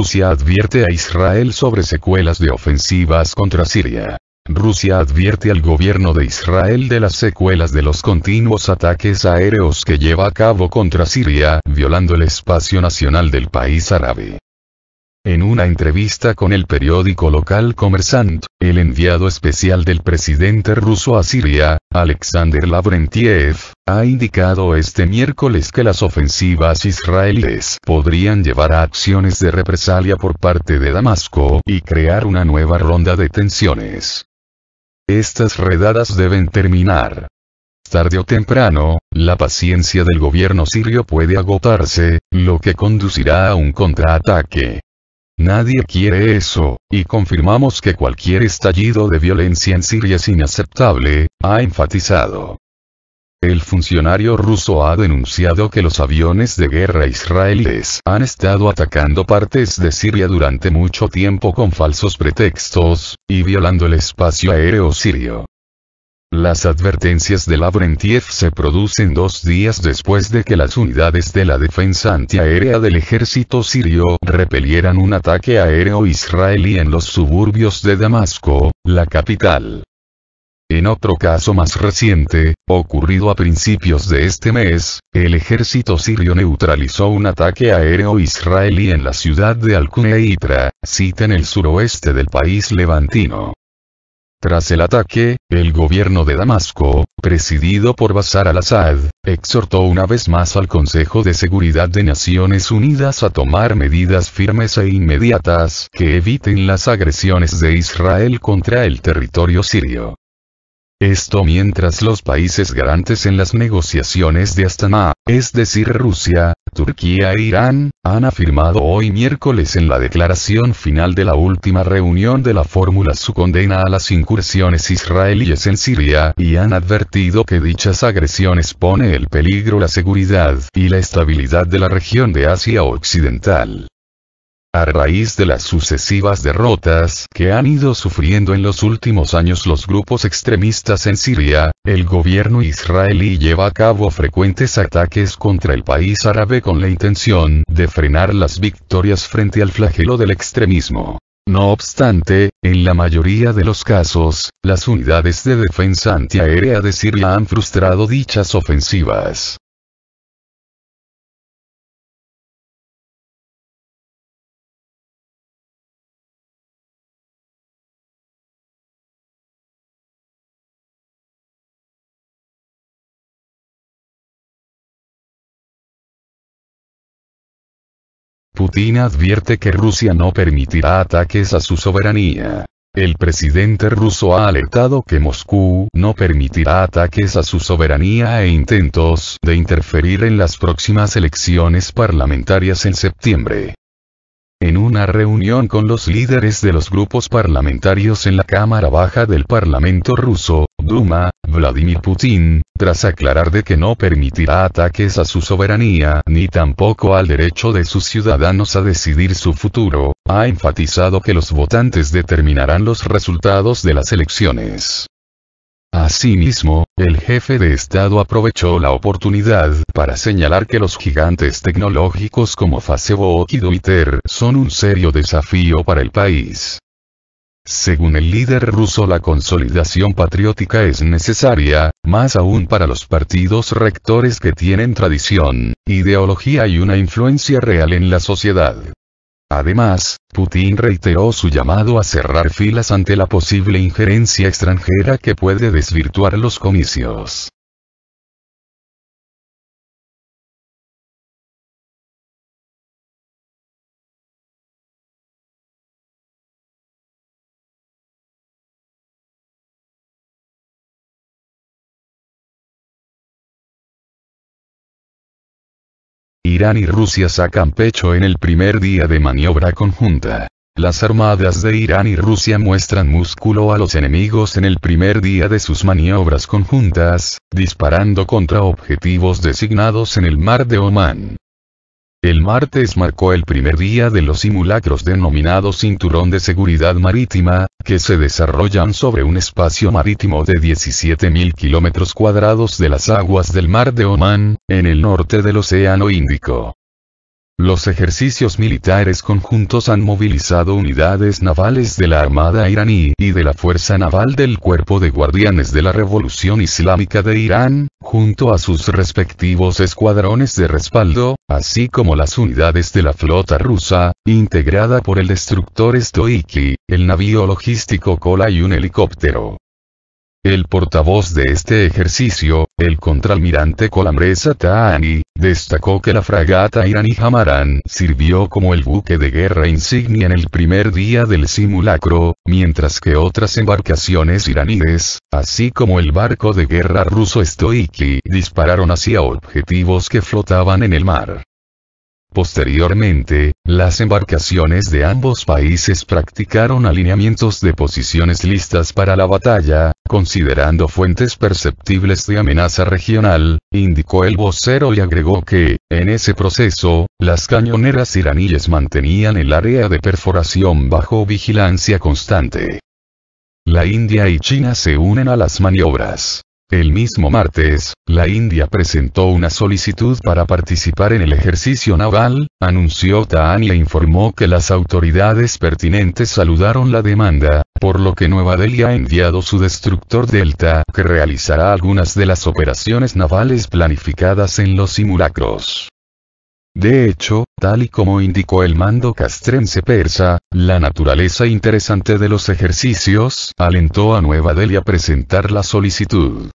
Rusia advierte a Israel sobre secuelas de ofensivas contra Siria. Rusia advierte al gobierno de Israel de las secuelas de los continuos ataques aéreos que lleva a cabo contra Siria, violando el espacio nacional del país árabe. En una entrevista con el periódico local Comersant, el enviado especial del presidente ruso a Siria, Alexander Lavrentiev, ha indicado este miércoles que las ofensivas israelíes podrían llevar a acciones de represalia por parte de Damasco y crear una nueva ronda de tensiones. Estas redadas deben terminar, tarde o temprano, la paciencia del gobierno sirio puede agotarse, lo que conducirá a un contraataque. Nadie quiere eso, y confirmamos que cualquier estallido de violencia en Siria es inaceptable, ha enfatizado. El funcionario ruso ha denunciado que los aviones de guerra israelíes han estado atacando partes de Siria durante mucho tiempo con falsos pretextos, y violando el espacio aéreo sirio. Las advertencias de Lavrentiev se producen dos días después de que las unidades de la defensa antiaérea del ejército sirio repelieran un ataque aéreo israelí en los suburbios de Damasco, la capital. En otro caso más reciente, ocurrido a principios de este mes, el ejército sirio neutralizó un ataque aéreo israelí en la ciudad de Al-Quneitra, cita en el suroeste del país levantino. Tras el ataque, el gobierno de Damasco, presidido por Bashar al-Assad, exhortó una vez más al Consejo de Seguridad de Naciones Unidas a tomar medidas firmes e inmediatas que eviten las agresiones de Israel contra el territorio sirio. Esto mientras los países garantes en las negociaciones de Astana, es decir Rusia, Turquía e Irán, han afirmado hoy miércoles en la declaración final de la última reunión de la fórmula su condena a las incursiones israelíes en Siria y han advertido que dichas agresiones pone el peligro la seguridad y la estabilidad de la región de Asia Occidental. A raíz de las sucesivas derrotas que han ido sufriendo en los últimos años los grupos extremistas en Siria, el gobierno israelí lleva a cabo frecuentes ataques contra el país árabe con la intención de frenar las victorias frente al flagelo del extremismo. No obstante, en la mayoría de los casos, las unidades de defensa antiaérea de Siria han frustrado dichas ofensivas. Putin advierte que Rusia no permitirá ataques a su soberanía. El presidente ruso ha alertado que Moscú no permitirá ataques a su soberanía e intentos de interferir en las próximas elecciones parlamentarias en septiembre. En una reunión con los líderes de los grupos parlamentarios en la Cámara Baja del Parlamento ruso, Duma, Vladimir Putin, tras aclarar de que no permitirá ataques a su soberanía ni tampoco al derecho de sus ciudadanos a decidir su futuro, ha enfatizado que los votantes determinarán los resultados de las elecciones. Asimismo, el jefe de Estado aprovechó la oportunidad para señalar que los gigantes tecnológicos como Facebook y Twitter son un serio desafío para el país. Según el líder ruso la consolidación patriótica es necesaria, más aún para los partidos rectores que tienen tradición, ideología y una influencia real en la sociedad. Además, Putin reiteró su llamado a cerrar filas ante la posible injerencia extranjera que puede desvirtuar los comicios. Irán y Rusia sacan pecho en el primer día de maniobra conjunta. Las armadas de Irán y Rusia muestran músculo a los enemigos en el primer día de sus maniobras conjuntas, disparando contra objetivos designados en el mar de Omán. El martes marcó el primer día de los simulacros denominados Cinturón de Seguridad Marítima, que se desarrollan sobre un espacio marítimo de 17.000 kilómetros cuadrados de las aguas del Mar de Omán, en el norte del Océano Índico. Los ejercicios militares conjuntos han movilizado unidades navales de la Armada iraní y de la Fuerza Naval del Cuerpo de Guardianes de la Revolución Islámica de Irán, junto a sus respectivos escuadrones de respaldo, así como las unidades de la flota rusa, integrada por el destructor Stoiki, el navío logístico Kola y un helicóptero. El portavoz de este ejercicio, el contralmirante Colambresa Taani, destacó que la fragata iraní Hamaran sirvió como el buque de guerra insignia en el primer día del simulacro, mientras que otras embarcaciones iraníes, así como el barco de guerra ruso Stoiki dispararon hacia objetivos que flotaban en el mar. Posteriormente, las embarcaciones de ambos países practicaron alineamientos de posiciones listas para la batalla, considerando fuentes perceptibles de amenaza regional, indicó el vocero y agregó que, en ese proceso, las cañoneras iraníes mantenían el área de perforación bajo vigilancia constante. La India y China se unen a las maniobras. El mismo martes, la India presentó una solicitud para participar en el ejercicio naval, anunció Taan e informó que las autoridades pertinentes saludaron la demanda, por lo que Nueva Delhi ha enviado su destructor Delta, que realizará algunas de las operaciones navales planificadas en los simulacros. De hecho, tal y como indicó el mando castrense persa, la naturaleza interesante de los ejercicios alentó a Nueva Delhi a presentar la solicitud.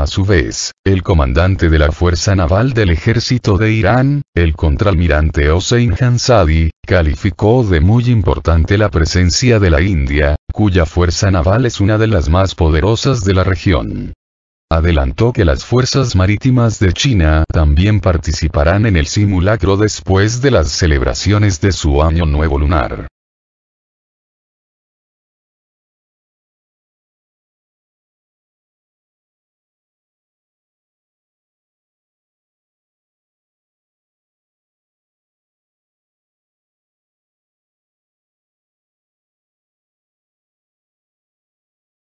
A su vez, el comandante de la Fuerza Naval del Ejército de Irán, el contralmirante Hossein Hansadi, calificó de muy importante la presencia de la India, cuya fuerza naval es una de las más poderosas de la región. Adelantó que las fuerzas marítimas de China también participarán en el simulacro después de las celebraciones de su Año Nuevo Lunar.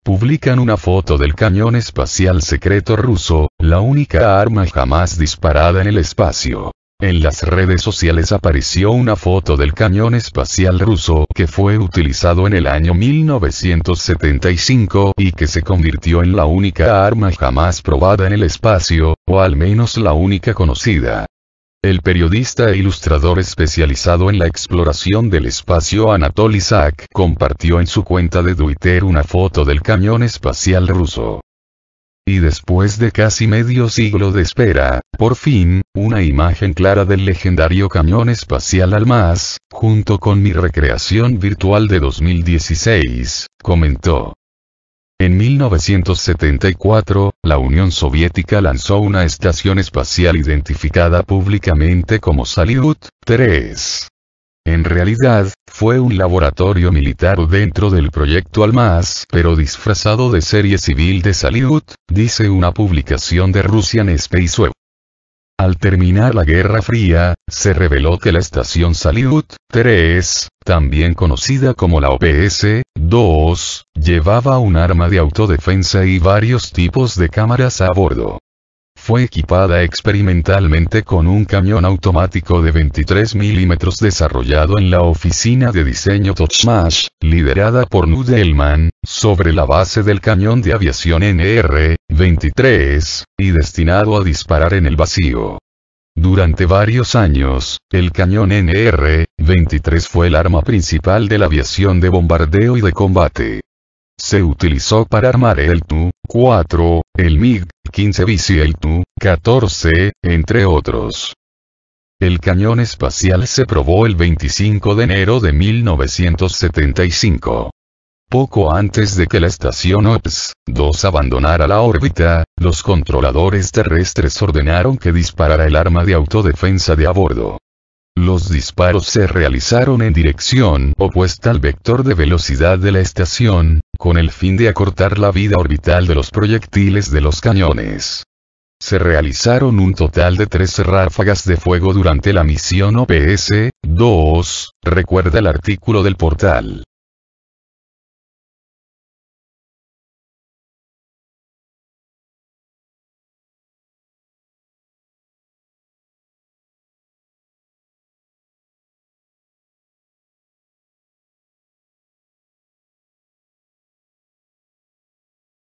Publican una foto del cañón espacial secreto ruso, la única arma jamás disparada en el espacio. En las redes sociales apareció una foto del cañón espacial ruso que fue utilizado en el año 1975 y que se convirtió en la única arma jamás probada en el espacio, o al menos la única conocida. El periodista e ilustrador especializado en la exploración del espacio Anatoly Isaac compartió en su cuenta de Twitter una foto del cañón espacial ruso. Y después de casi medio siglo de espera, por fin, una imagen clara del legendario cañón espacial Almaz, junto con mi recreación virtual de 2016, comentó. En 1974, la Unión Soviética lanzó una estación espacial identificada públicamente como Salyut 3. En realidad, fue un laboratorio militar dentro del proyecto Almaz, pero disfrazado de serie civil de Salyut, dice una publicación de Russian Space Web. Al terminar la Guerra Fría, se reveló que la estación Salyut 3, también conocida como la OPS 2, llevaba un arma de autodefensa y varios tipos de cámaras a bordo. Fue equipada experimentalmente con un camión automático de 23 milímetros desarrollado en la oficina de diseño Totsmash, liderada por Nudelman, sobre la base del cañón de aviación NR, 23, y destinado a disparar en el vacío. Durante varios años, el cañón NR-23 fue el arma principal de la aviación de bombardeo y de combate. Se utilizó para armar el Tu-4, el MiG-15 bis y el Tu-14, entre otros. El cañón espacial se probó el 25 de enero de 1975. Poco antes de que la estación OPS-2 abandonara la órbita, los controladores terrestres ordenaron que disparara el arma de autodefensa de a bordo. Los disparos se realizaron en dirección opuesta al vector de velocidad de la estación, con el fin de acortar la vida orbital de los proyectiles de los cañones. Se realizaron un total de tres ráfagas de fuego durante la misión OPS-2, recuerda el artículo del portal.